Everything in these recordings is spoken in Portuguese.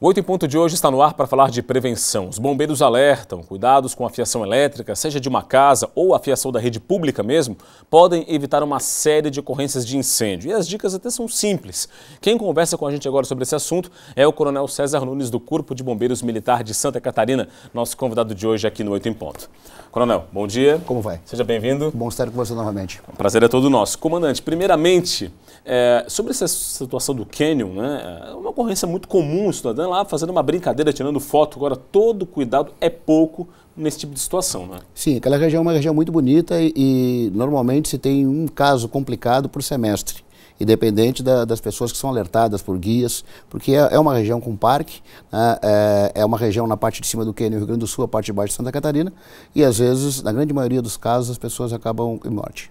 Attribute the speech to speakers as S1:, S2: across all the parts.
S1: O 8 em ponto de hoje está no ar para falar de prevenção. Os bombeiros alertam, cuidados com a fiação elétrica, seja de uma casa ou a fiação da rede pública mesmo, podem evitar uma série de ocorrências de incêndio. E as dicas até são simples. Quem conversa com a gente agora sobre esse assunto é o Coronel César Nunes, do Corpo de Bombeiros Militar de Santa Catarina, nosso convidado de hoje aqui no 8 em ponto. Coronel, bom dia. Como vai? Seja bem-vindo. Bom estar com você novamente. O prazer é todo nosso. Comandante, primeiramente, é, sobre essa situação do Canyon, né, é uma ocorrência muito comum, cidadã, lá fazendo uma brincadeira, tirando foto. Agora, todo cuidado é pouco nesse tipo de situação, não é?
S2: Sim, aquela região é uma região muito bonita e, e normalmente se tem um caso complicado por semestre independente da, das pessoas que são alertadas por guias, porque é, é uma região com parque, né, é, é, uma região na parte de cima do Quênia, Rio Grande do Sul, a parte de baixo de Santa Catarina, e às vezes, na grande maioria dos casos, as pessoas acabam em morte.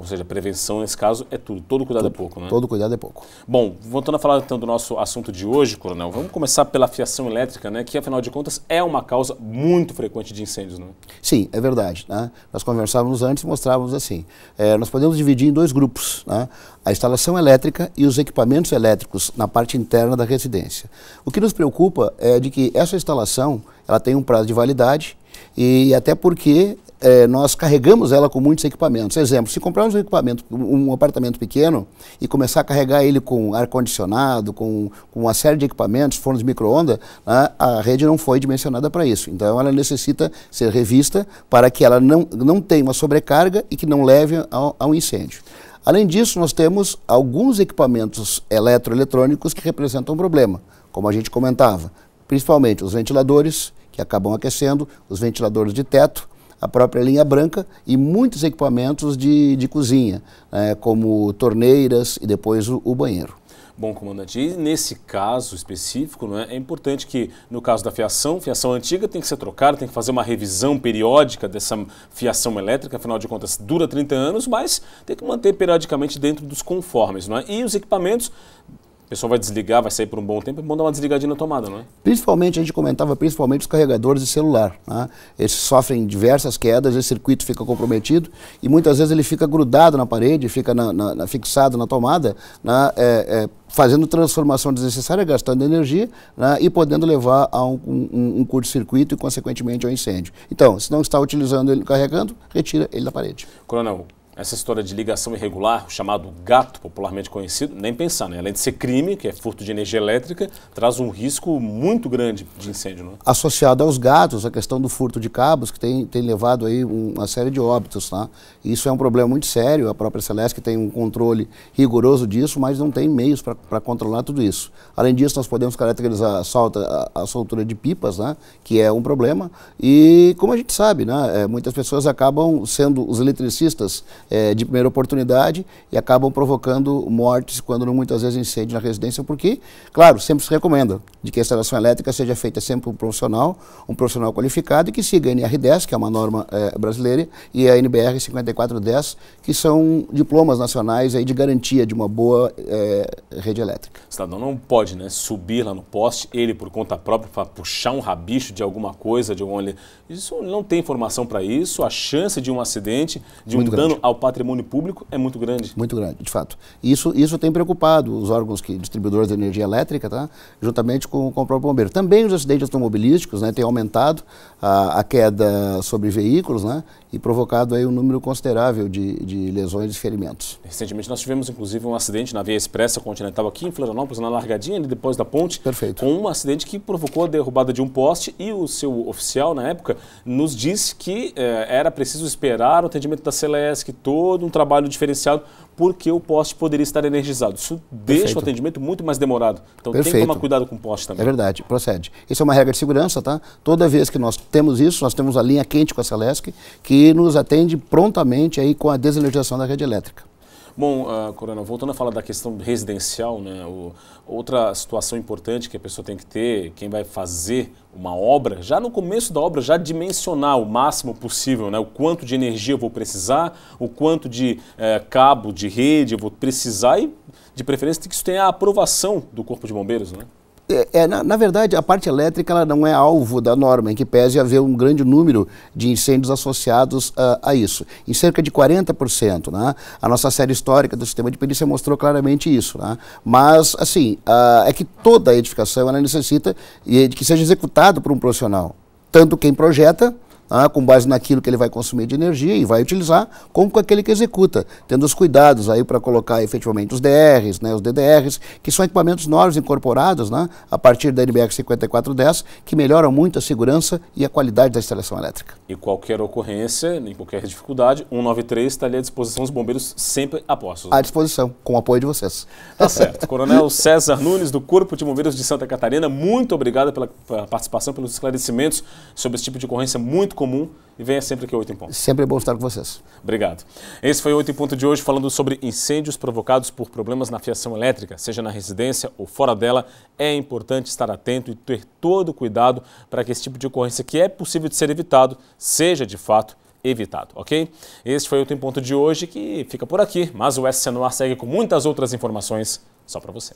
S1: Ou seja, prevenção nesse caso é tudo. Todo cuidado é tudo, é pouco, né? Todo
S2: cuidado é pouco.
S1: Bom, voltando a falar então do nosso assunto de hoje, Coronel, vamos começar pela fiação elétrica, né? Que afinal de contas é uma causa muito frequente de incêndios, né?
S2: Sim, é verdade. Né? Nós conversávamos antes e mostrávamos assim. É, nós podemos dividir em dois grupos, né? A instalação elétrica e os equipamentos elétricos na parte interna da residência. O que nos preocupa é de que essa instalação ela tem um prazo de validade e até porque é, nós carregamos ela com muitos equipamentos. Exemplo, se comprarmos um equipamento, um apartamento pequeno e começar a carregar ele com ar-condicionado, com, com, uma série de equipamentos, fornos de micro-ondas, a, né, a rede não foi dimensionada para isso. Então ela necessita ser revista para que ela não, não tenha uma sobrecarga e que não leve ao, a um incêndio. Além disso, nós temos alguns equipamentos eletroeletrônicos que representam um problema, como a gente comentava, principalmente os ventiladores, que acabam aquecendo, os ventiladores de teto, a própria linha branca e muitos equipamentos de, de cozinha, né, como torneiras e depois o, o banheiro.
S1: Bom, comandante, e nesse caso específico, né, é importante que, no caso da fiação, fiação antiga tem que ser trocada, tem que fazer uma revisão periódica dessa fiação elétrica, afinal de contas dura 30 anos, mas tem que manter periodicamente dentro dos conformes. Não é? E os equipamentos pessoa vai desligar, vai sair por um bom tempo, é bom dar uma desligadinha na tomada, não é?
S2: Principalmente, a gente comentava principalmente os carregadores de celular. Né? Eles sofrem diversas quedas, esse circuito fica comprometido e muitas vezes ele fica grudado na parede, fica na, na, fixado na tomada, né? é, é, fazendo transformação desnecessária, gastando energia né? e podendo levar a um, um, um curto-circuito e, consequentemente, ao incêndio. Então, se não está utilizando ele carregando, retira ele da parede.
S1: Coronel, essa história de ligação irregular, o chamado gato, popularmente conhecido, nem pensar, né? Além de ser crime, que é furto de energia elétrica, traz um risco muito grande de incêndio, né?
S2: Associado aos gatos, a questão do furto de cabos, que tem, tem levado aí uma série de óbitos, tá? Isso é um problema muito sério, a própria Celeste tem um controle rigoroso disso, mas não tem meios para controlar tudo isso. Além disso, nós podemos caracterizar a, solta, a, a soltura de pipas, né? Que é um problema, e como a gente sabe, né? É, muitas pessoas acabam sendo os eletricistas é, de primeira oportunidade e acabam provocando mortes, quando muitas vezes incêndio na residência, porque, claro, sempre se recomenda de que a instalação elétrica seja feita sempre por um profissional, um profissional qualificado e que siga a NR10, que é uma norma é, brasileira, e a NBR 5410, que são diplomas nacionais aí de garantia de uma boa é, rede elétrica.
S1: O cidadão não pode né, subir lá no poste, ele por conta própria, para puxar um rabicho de alguma coisa, de onde. Isso não tem informação para isso, a chance de um acidente, de Muito um grande. dano ao patrimônio público é muito grande.
S2: Muito grande, de fato. Isso, isso tem preocupado os órgãos que, distribuidores de energia elétrica, tá? juntamente com, com o próprio bombeiro. Também os acidentes automobilísticos né, têm aumentado a, a queda sobre veículos né, e provocado aí um número considerável de, de lesões e ferimentos.
S1: Recentemente nós tivemos inclusive um acidente na via expressa continental aqui em Florianópolis, na largadinha ali depois da ponte, Perfeito. com um acidente que provocou a derrubada de um poste e o seu oficial na época nos disse que eh, era preciso esperar o atendimento da Celesc, todo um trabalho diferenciado porque o poste poderia estar energizado. Isso Perfeito. deixa o atendimento muito mais demorado. Então Perfeito. tem que tomar cuidado com o poste também. É verdade,
S2: procede. Isso é uma regra de segurança, tá? Toda vez que nós temos isso, nós temos a linha quente com a Celesc, que nos atende prontamente aí com a desenergização da rede elétrica.
S1: Bom, uh, ah, Corona, voltando a falar da questão residencial, né, o, outra situação importante que a pessoa tem que ter, quem vai fazer uma obra, já no começo da obra, já dimensionar o máximo possível, né, o quanto de energia eu vou precisar, o quanto de eh, cabo, de rede eu vou precisar e, de preferência, que isso tenha a aprovação do Corpo de Bombeiros, né?
S2: É, é na, na, verdade, a parte elétrica ela não é alvo da norma, em que pese haver um grande número de incêndios associados a, ah, a isso, em cerca de 40%. Né? A nossa série histórica do sistema de perícia mostrou claramente isso. Né? Mas, assim, ah, é que toda edificação ela necessita é de que seja executado por um profissional, tanto quem projeta ah, com base naquilo que ele vai consumir de energia e vai utilizar, como com aquele que executa, tendo os cuidados aí para colocar efetivamente os DRs, né, os DDRs, que são equipamentos novos incorporados né, a partir da NBR 5410, que melhoram muito a segurança e a qualidade da instalação elétrica.
S1: E qualquer ocorrência, nem qualquer dificuldade, 193 está ali à disposição dos bombeiros sempre a postos. À
S2: disposição, com o apoio de vocês. Tá certo.
S1: Coronel César Nunes, do Corpo de Bombeiros de Santa Catarina, muito obrigado pela participação, pelos esclarecimentos sobre esse tipo de ocorrência muito comum e venha sempre aqui ao 8 em Ponto.
S2: Sempre é bom estar com vocês.
S1: Obrigado. Esse foi o 8 em Ponto de hoje, falando sobre incêndios provocados por problemas na fiação elétrica, seja na residência ou fora dela. É importante estar atento e ter todo o cuidado para que esse tipo de ocorrência que é possível de ser evitado, seja de fato evitado, ok? Este foi o 8 em Ponto de hoje, que fica por aqui, mas o SC segue com muitas outras informações só para você.